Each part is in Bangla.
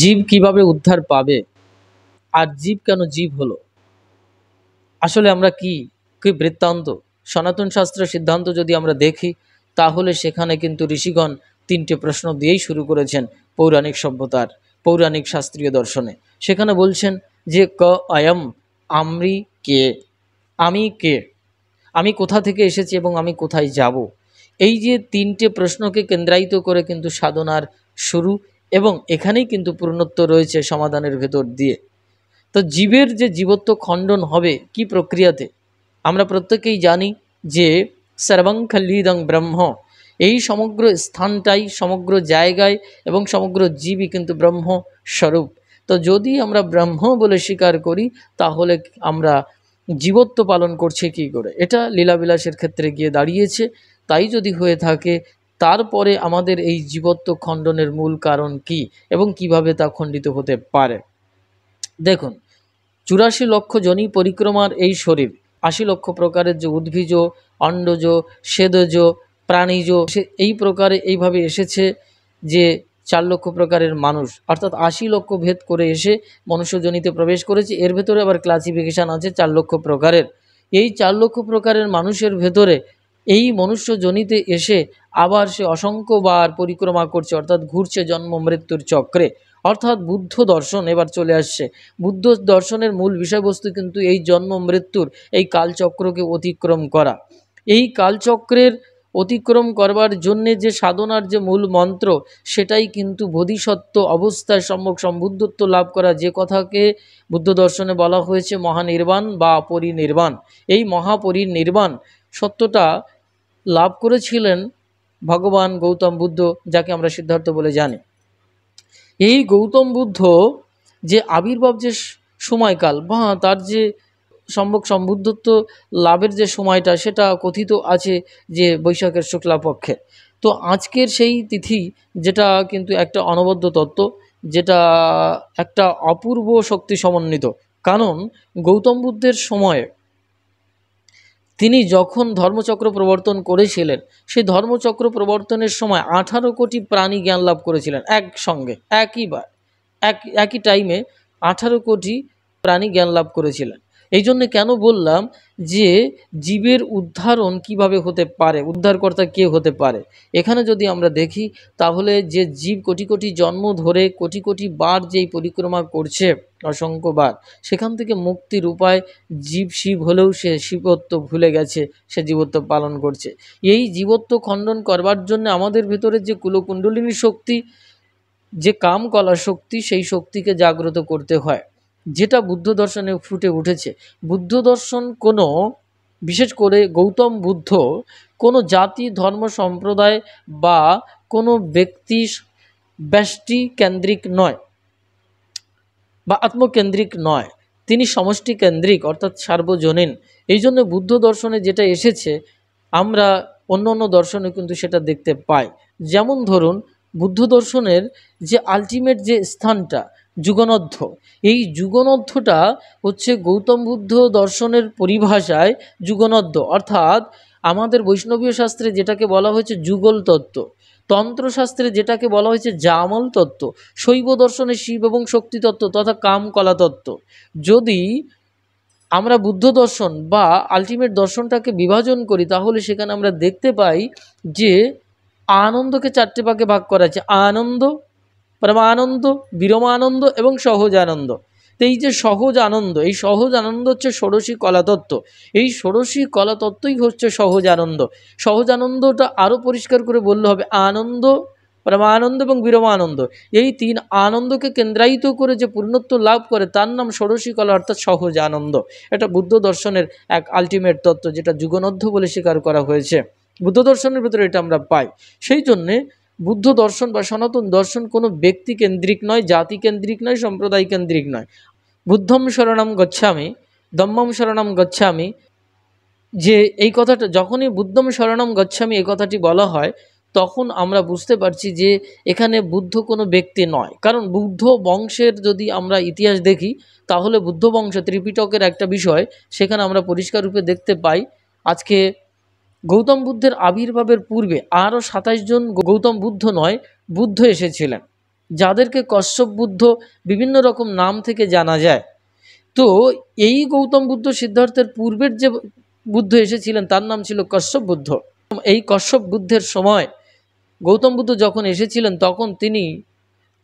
জীব কিভাবে উদ্ধার পাবে আর জীব কেন জীব হলো আসলে আমরা কি কি বৃত্তান্ত সনাতন শাস্ত্র সিদ্ধান্ত যদি আমরা দেখি তাহলে সেখানে কিন্তু ঋষিগণ তিনটে প্রশ্ন দিয়েই শুরু করেছেন পৌরাণিক সভ্যতার পৌরাণিক শাস্ত্রীয় দর্শনে সেখানে বলছেন যে ক আয়াম আমরি কে আমি কে আমি কোথা থেকে এসেছি এবং আমি কোথায় যাব এই যে তিনটে প্রশ্নকে কেন্দ্রায়িত করে কিন্তু সাধনার শুরু এবং এখানেই কিন্তু পূর্ণত্ব রয়েছে সমাধানের ভেতর দিয়ে তো জীবের যে জীবত্ব খণ্ডন হবে কি প্রক্রিয়াতে আমরা প্রত্যেকেই জানি যে সর্বাঙ্খলিদং ব্রহ্ম এই সমগ্র স্থানটাই সমগ্র জায়গায় এবং সমগ্র জীবই কিন্তু ব্রহ্ম স্বরূপ তো যদি আমরা ব্রহ্ম বলে স্বীকার করি তাহলে আমরা জীবত্ব পালন করছে কি করে এটা লীলাবিলাসের ক্ষেত্রে গিয়ে দাঁড়িয়েছে তাই যদি হয়ে থাকে তারপরে আমাদের এই জীবত্ব খণ্ডনের মূল কারণ কি এবং কিভাবে তা খণ্ডিত হতে পারে দেখুন চুরাশি লক্ষ জনি পরিক্রমার এই শরীর আশি লক্ষ প্রকারের যে উদ্ভিজ অণ্ডজ সেদজ প্রাণীজ সে এই প্রকারে এইভাবে এসেছে যে চার লক্ষ প্রকারের মানুষ অর্থাৎ আশি লক্ষ ভেদ করে এসে মনুষ্যজনিতে প্রবেশ করেছে এর ভেতরে আবার ক্লাসিফিকেশান আছে চার লক্ষ প্রকারের এই চার লক্ষ প্রকারের মানুষের ভেতরে এই মনুষ্য জনিতে এসে আবার সে অসংখ্যবার পরিক্রমা করছে অর্থাৎ ঘুরছে জন্ম মৃত্যুর চক্রে অর্থাৎ বুদ্ধ দর্শন এবার চলে আসছে বুদ্ধ দর্শনের মূল বিষয়বস্তু কিন্তু এই জন্ম মৃত্যুর এই কালচক্রকে অতিক্রম করা এই কালচক্রের অতিক্রম করবার জন্যে যে সাধনার যে মূল মন্ত্র সেটাই কিন্তু বোধিসত্ত্ব অবস্থায় সম্ভব সম্বুদ্ধত্ব লাভ করা যে কথাকে বুদ্ধ দর্শনে বলা হয়েছে মহানির্বাণ বা অপরিনির্বাণ এই মহাপরিনির্বাণ সত্যটা লাভ করেছিলেন ভগবান গৌতম বুদ্ধ যাকে আমরা সিদ্ধার্থ বলে জানি এই গৌতম বুদ্ধ যে আবির্ভাব যে সময়কাল বা তার যে সম্ভব সম্বুদ্ধত্ব লাভের যে সময়টা সেটা কথিত আছে যে বৈশাখের শুক্লাপক্ষে তো আজকের সেই তিথি যেটা কিন্তু একটা অনবদ্য তত্ত্ব যেটা একটা অপূর্ব শক্তি সমন্বিত কারণ গৌতম বুদ্ধের সময় তিনি যখন ধর্মচক্র প্রবর্তন করেছিলেন সেই ধর্মচক্র প্রবর্তনের সময় আঠারো কোটি প্রাণী জ্ঞান লাভ করেছিলেন একসঙ্গে একই বার এক একই টাইমে আঠারো কোটি প্রাণী জ্ঞান লাভ করেছিলেন এই জন্য কেন বললাম যে জীবের উদ্ধারণ কিভাবে হতে পারে উদ্ধারকর্তা কে হতে পারে এখানে যদি আমরা দেখি তাহলে যে জীব কোটি কোটি জন্ম ধরে কোটি কোটি বার যেই পরিক্রমা করছে অসংখ্যবার সেখান থেকে মুক্তির উপায় জীব শিব হলেও সে শিবত্ব ভুলে গেছে সে জীবত্ব পালন করছে এই জীবত্ব খণ্ডন করবার জন্য আমাদের ভিতরে যে কুলকুণ্ডলিনী শক্তি যে কাম কলা শক্তি সেই শক্তিকে জাগ্রত করতে হয় যেটা বুদ্ধ দর্শনে ফুটে উঠেছে বুদ্ধ দর্শন কোনো বিশেষ করে গৌতম বুদ্ধ কোনো জাতি ধর্ম সম্প্রদায় বা কোনো ব্যক্তি ব্যষ্টি কেন্দ্রিক নয় বা আত্মকেন্দ্রিক নয় তিনি সমষ্টি কেন্দ্রিক অর্থাৎ সার্বজনীন এই জন্য বুদ্ধ দর্শনে যেটা এসেছে আমরা অন্য অন্য দর্শনে কিন্তু সেটা দেখতে পাই যেমন ধরুন বুদ্ধ দর্শনের যে আলটিমেট যে স্থানটা যুগনধ্য এই যুগনধ্যটা হচ্ছে গৌতম বুদ্ধ দর্শনের পরিভাষায় যুগনধ্য অর্থাৎ আমাদের বৈষ্ণবীয় শাস্ত্রে যেটাকে বলা হয়েছে যুগল তত্ত্ব তন্ত্রশাস্ত্রে যেটাকে বলা হয়েছে জামল তত্ত্ব শৈব দর্শনে শিব এবং শক্তি তত্ত্ব তথা কামকলা তত্ত্ব যদি আমরা বুদ্ধ দর্শন বা আলটিমেট দর্শনটাকে বিভাজন করি তাহলে সেখানে আমরা দেখতে পাই যে আনন্দকে চারটে ভাগে ভাগ করা আছে আনন্দ পরমানন্দ বিরমানন্দ এবং সহজানন্দ তো এই যে সহজ আনন্দ এই সহজ আনন্দ হচ্ছে ষোড়শী কলাতত্ত্ব এই ষোড়শী কলাতত্ত্বই হচ্ছে সহজ আনন্দ সহজ আনন্দটা আরও পরিষ্কার করে বললে হবে আনন্দ পরমানন্দ এবং বিরমানন্দ এই তিন আনন্দকে কেন্দ্রায়িত করে যে পূর্ণত্ব লাভ করে তার নাম ষোড়শী কলা অর্থাৎ সহজ আনন্দ এটা বুদ্ধ দর্শনের এক আলটিমেট তত্ত্ব যেটা যুগনধ্য বলে স্বীকার করা হয়েছে বুদ্ধ দর্শনের ভিতরে এটা আমরা পাই সেই জন্যে বুদ্ধ দর্শন বা সনাতন দর্শন কোনো ব্যক্তি কেন্দ্রিক নয় জাতি কেন্দ্রিক নয় সম্প্রদায় কেন্দ্রিক নয় বুদ্ধম শরণাম গচ্ছামি দম্মম শরণাম গচ্ছামি যে এই কথাটা যখনই বুদ্ধম শরণম গচ্ছামি এই কথাটি বলা হয় তখন আমরা বুঝতে পারছি যে এখানে বুদ্ধ কোনো ব্যক্তি নয় কারণ বুদ্ধ বংশের যদি আমরা ইতিহাস দেখি তাহলে বুদ্ধ বংশ ত্রিপিটকের একটা বিষয় সেখানে আমরা পরিষ্কার রূপে দেখতে পাই আজকে গৌতম বুদ্ধের আবির্ভাবের পূর্বে আরও সাতাশ জন গৌতম বুদ্ধ নয় বুদ্ধ এসেছিলেন যাদেরকে কশ্যপ বুদ্ধ বিভিন্ন রকম নাম থেকে জানা যায় তো এই গৌতম বুদ্ধ সিদ্ধার্থের পূর্বের যে বুদ্ধ এসেছিলেন তার নাম ছিল কশ্যপ বুদ্ধ এই কশ্যপ বুদ্ধের সময় গৌতম বুদ্ধ যখন এসেছিলেন তখন তিনি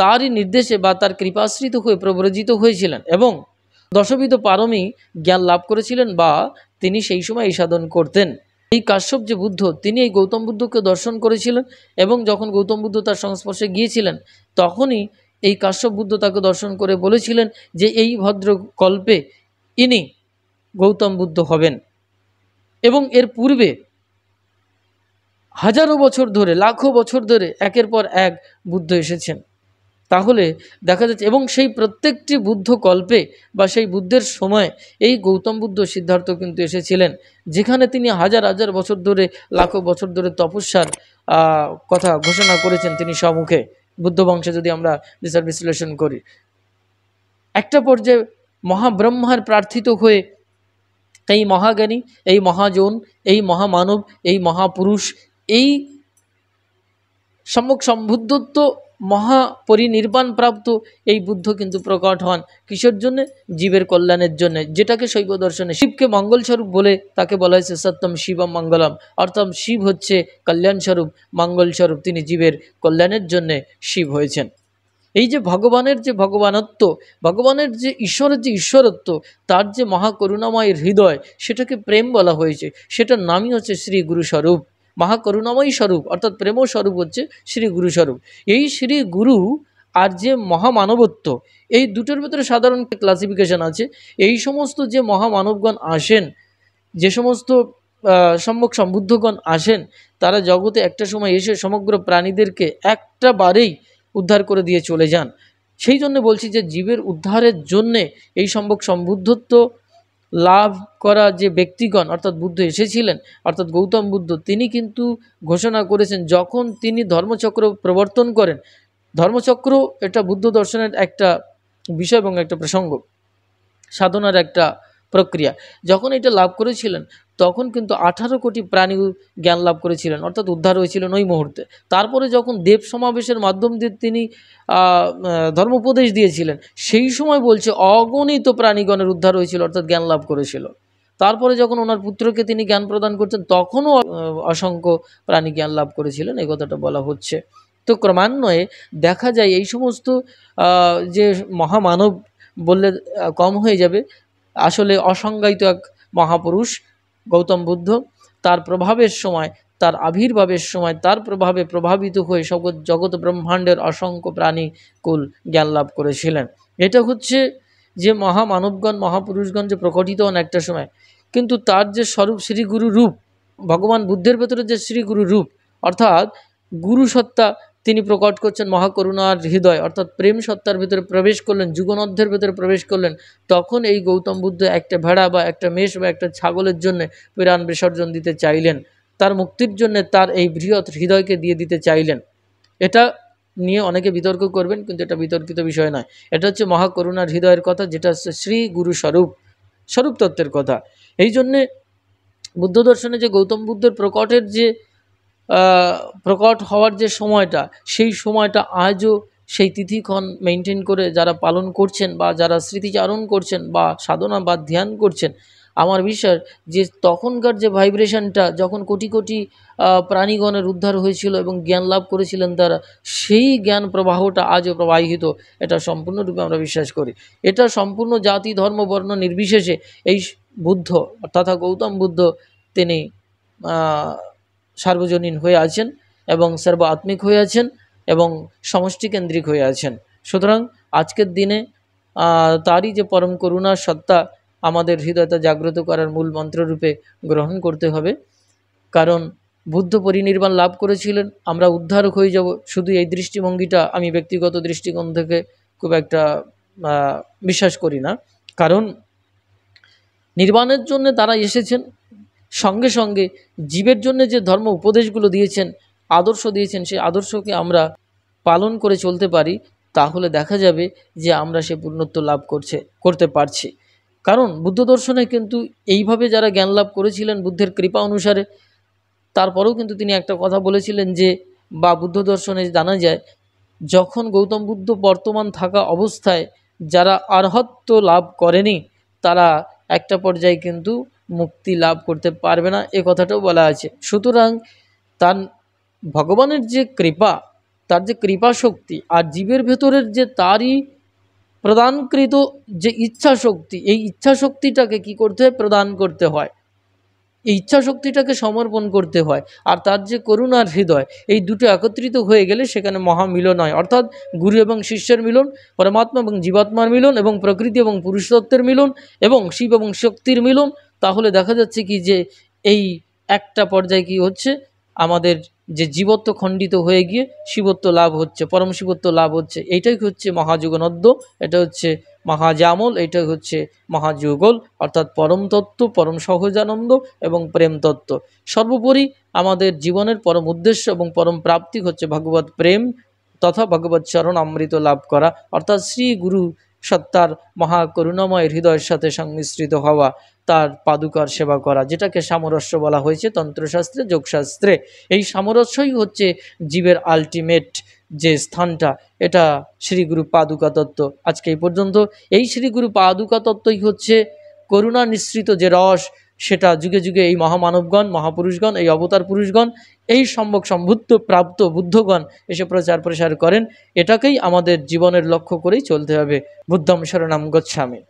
তারই নির্দেশে বা তার কৃপাশ্রিত হয়ে প্রব্রজিত হয়েছিলেন এবং দশবিধ পারমী জ্ঞান লাভ করেছিলেন বা তিনি সেই সময় এই সাধন করতেন এই কাশ্যপ যে বুদ্ধ তিনি এই গৌতম বুদ্ধকে দর্শন করেছিলেন এবং যখন গৌতম বুদ্ধ তার সংস্পর্শে গিয়েছিলেন তখনই এই কাশ্যপ বুদ্ধ তাকে দর্শন করে বলেছিলেন যে এই ভদ্র কল্পে ইনি গৌতম বুদ্ধ হবেন এবং এর পূর্বে হাজারো বছর ধরে লাখো বছর ধরে একের পর এক বুদ্ধ এসেছেন তাহলে দেখা যাচ্ছে এবং সেই প্রত্যেকটি বুদ্ধ কল্পে বা সেই বুদ্ধের সময় এই গৌতম বুদ্ধ সিদ্ধার্থ কিন্তু এসেছিলেন যেখানে তিনি হাজার হাজার বছর ধরে লাখো বছর ধরে তপস্যার কথা ঘোষণা করেছেন তিনি সম্মুখে বুদ্ধ বংশে যদি আমরা বিচার বিশ্লেষণ করি একটা পর্যায়ে মহাব্রহ্মার প্রার্থিত হয়ে এই মহাজ্ঞানী এই মহাজন এই মহামানব এই মহাপুরুষ এই সম্মুখ সম্বুদ্ধত্ব প্রাপ্ত এই বুদ্ধ কিন্তু প্রকট হন কিসের জন্যে জীবের কল্যাণের জন্য যেটাকে শৈব দর্শনে শিবকে মঙ্গলস্বরূপ বলে তাকে বলা হয়েছে সত্যম শিবম মঙ্গলম অর্থাৎ শিব হচ্ছে কল্যাণস্বরূপ মঙ্গলস্বরূপ তিনি জীবের কল্যাণের জন্যে শিব হয়েছেন এই যে ভগবানের যে ভগবানত্ব ভগবানের যে ঈশ্বরের যে ঈশ্বরত্ব তার যে মহাকরুণাময়ের হৃদয় সেটাকে প্রেম বলা হয়েছে সেটার নামই হচ্ছে শ্রী গুরুস্বরূপ মহাকরুণাময়ী স্বরূপ অর্থাৎ প্রেম স্বরূপ হচ্ছে শ্রী গুরু স্বরূপ এই শ্রী গুরু আর যে মহামানবত্ব এই দুটোর ভেতরে সাধারণ ক্লাসিফিকেশান আছে এই সমস্ত যে মহামানবগণ আসেন যে সমস্ত সম্যক সম্বুদ্ধগণ আসেন তারা জগতে একটা সময় এসে সমগ্র প্রাণীদেরকে একটা বারেই উদ্ধার করে দিয়ে চলে যান সেই জন্য বলছি যে জীবের উদ্ধারের জন্যে এই সম্ভব সম্বুদ্ধত্ব লাভ করা যে ব্যক্তিগণ অর্থাৎ বুদ্ধ এসেছিলেন অর্থাৎ গৌতম বুদ্ধ তিনি কিন্তু ঘোষণা করেছেন যখন তিনি ধর্মচক্র প্রবর্তন করেন ধর্মচক্র এটা বুদ্ধ দর্শনের একটা বিষয় এবং একটা প্রসঙ্গ সাধনার একটা প্রক্রিয়া যখন এটা লাভ করেছিলেন তখন কিন্তু আঠারো কোটি প্রাণী জ্ঞান লাভ করেছিলেন অর্থাৎ উদ্ধার হয়েছিলেন ওই মুহূর্তে তারপরে যখন দেব সমাবেশের মাধ্যম দিয়ে তিনি ধর্মোপদেশ দিয়েছিলেন সেই সময় বলছে অগণিত প্রাণীগণের উদ্ধার হয়েছিল অর্থাৎ জ্ঞান লাভ করেছিল তারপরে যখন ওনার পুত্রকে তিনি জ্ঞান প্রদান করতেন তখনও অসংখ্য প্রাণী জ্ঞান লাভ করেছিলেন এই কথাটা বলা হচ্ছে তো ক্রমান্বয়ে দেখা যায় এই সমস্ত যে মহামানব বললে কম হয়ে যাবে আসলে অসংজ্ঞায়িত এক মহাপুরুষ গৌতম বুদ্ধ তার প্রভাবের সময় তার আবির্ভাবের সময় তার প্রভাবে প্রভাবিত হয়ে সকল জগৎ ব্রহ্মাণ্ডের অসংখ্য প্রাণী কুল জ্ঞান লাভ করেছিলেন এটা হচ্ছে যে মহামানবগণ মহাপুরুষগণ যে প্রকটিত হন একটা সময় কিন্তু তার যে স্বরূপ শ্রী রূপ ভগবান বুদ্ধের ভেতরে যে শ্রী রূপ অর্থাৎ গুরু সত্তা তিনি প্রকট করছেন মহাকরুণার হৃদয় অর্থাৎ প্রেম সত্তার ভিতরে প্রবেশ করলেন যুগনদ্ধের ভিতরে প্রবেশ করলেন তখন এই গৌতম বুদ্ধ একটা ভেড়া বা একটা মেষ বা একটা ছাগলের জন্য প্রাণ বিসর্জন দিতে চাইলেন তার মুক্তির জন্য তার এই বৃহৎ হৃদয়কে দিয়ে দিতে চাইলেন এটা নিয়ে অনেকে বিতর্ক করবেন কিন্তু এটা বিতর্কিত বিষয় নয় এটা হচ্ছে মহাকরুণার হৃদয়ের কথা যেটা হচ্ছে শ্রী গুরু স্বরূপ স্বরূপ তত্ত্বের কথা এই জন্যে বুদ্ধ দর্শনে যে গৌতম বুদ্ধের প্রকটের যে প্রকট হওয়ার যে সময়টা সেই সময়টা আজও সেই তিথিক্ষণ মেনটেন করে যারা পালন করছেন বা যারা স্মৃতিচারণ করছেন বা সাধনা বা ধ্যান করছেন আমার বিশ্বাস যে তখনকার যে ভাইব্রেশনটা যখন কোটি কোটি প্রাণীগণের উদ্ধার হয়েছিল এবং জ্ঞান লাভ করেছিলেন তারা সেই জ্ঞান প্রবাহটা আজও প্রবাহিত এটা সম্পূর্ণরূপে আমরা বিশ্বাস করি এটা সম্পূর্ণ জাতি ধর্ম বর্ণ নির্বিশেষে এই বুদ্ধ তথা গৌতম বুদ্ধ তিনি সার্বজনীন হয়ে আছেন এবং সর্বাত্মিক হয়ে আছেন এবং সমষ্টিকেন্দ্রিক হয়ে আছেন সুতরাং আজকের দিনে তারই যে পরম করুণা সত্তা আমাদের হৃদয়তা জাগ্রত করার মূল মন্ত্ররূপে গ্রহণ করতে হবে কারণ বুদ্ধ পরিনির্বাণ লাভ করেছিলেন আমরা উদ্ধারক হয়ে যাব শুধু এই দৃষ্টিভঙ্গিটা আমি ব্যক্তিগত দৃষ্টিকোণ থেকে খুব একটা বিশ্বাস করি না কারণ নির্বাণের জন্য তারা এসেছেন সঙ্গে সঙ্গে জীবের জন্য যে ধর্ম উপদেশগুলো দিয়েছেন আদর্শ দিয়েছেন সেই আদর্শকে আমরা পালন করে চলতে পারি তাহলে দেখা যাবে যে আমরা সে পূর্ণত্ব লাভ করছে করতে পারছি কারণ বুদ্ধ দর্শনে কিন্তু এইভাবে যারা জ্ঞান লাভ করেছিলেন বুদ্ধের কৃপা অনুসারে তারপরেও কিন্তু তিনি একটা কথা বলেছিলেন যে বা বুদ্ধ দর্শনে জানা যায় যখন গৌতম বুদ্ধ বর্তমান থাকা অবস্থায় যারা আর্হত্ব লাভ করেনি তারা একটা পর্যায়ে কিন্তু মুক্তি লাভ করতে পারবে না এ কথাটাও বলা আছে সুতরাং তার ভগবানের যে কৃপা তার যে কৃপা শক্তি আর জীবের ভেতরের যে তারই প্রদানকৃত যে ইচ্ছা শক্তি এই ইচ্ছা শক্তিটাকে কি করতে হয় প্রদান করতে হয় এই ইচ্ছা শক্তিটাকে সমর্পণ করতে হয় আর তার যে করুণার হৃদয় এই দুটো একত্রিত হয়ে গেলে সেখানে মহামিলন হয় অর্থাৎ গুরু এবং শিষ্যের মিলন পরমাত্মা এবং জীবাত্মার মিলন এবং প্রকৃতি এবং পুরুষতত্ত্বের মিলন এবং শিব এবং শক্তির মিলন তাহলে দেখা যাচ্ছে কি যে এই একটা পর্যায়ে কি হচ্ছে আমাদের যে জীবত্ব খণ্ডিত হয়ে গিয়ে শিবত্ব লাভ হচ্ছে পরম শিবত্ব লাভ হচ্ছে এইটাই হচ্ছে মহাযুগনদ্য এটা হচ্ছে মহাজামল এটা হচ্ছে মহাযুগল অর্থাৎ পরম তত্ত্ব পরম সহজানন্দ এবং প্রেম তত্ত্ব সর্বোপরি আমাদের জীবনের পরম উদ্দেশ্য এবং পরম প্রাপ্তি হচ্ছে ভগবত প্রেম তথা ভগবত চরণ অমৃত লাভ করা অর্থাৎ শ্রী গুরু সত্তার মহা হৃদয়ের সাথে সংমিশ্রিত হওয়া তার পাদুকার সেবা করা যেটাকে সামরস্য বলা হয়েছে তন্ত্রশাস্ত্রে যোগশাস্ত্রে এই সামরস্যই হচ্ছে জীবের আলটিমেট যে স্থানটা এটা শ্রী গুরু পাদুকা তত্ত্ব আজকে এই পর্যন্ত এই শ্রী গুরু পাদুকা তত্ত্বই হচ্ছে করুণা নিঃসৃত যে রস সেটা যুগে যুগে এই মহামানবগণ মহাপুরুষগণ এই অবতার পুরুষগণ এই সম্ভব সম্ভুত্ব প্রাপ্ত বুদ্ধগণ এসে প্রচার প্রসার করেন এটাকেই আমাদের জীবনের লক্ষ্য করেই চলতে হবে বুদ্ধম শরণাম গোস্বামী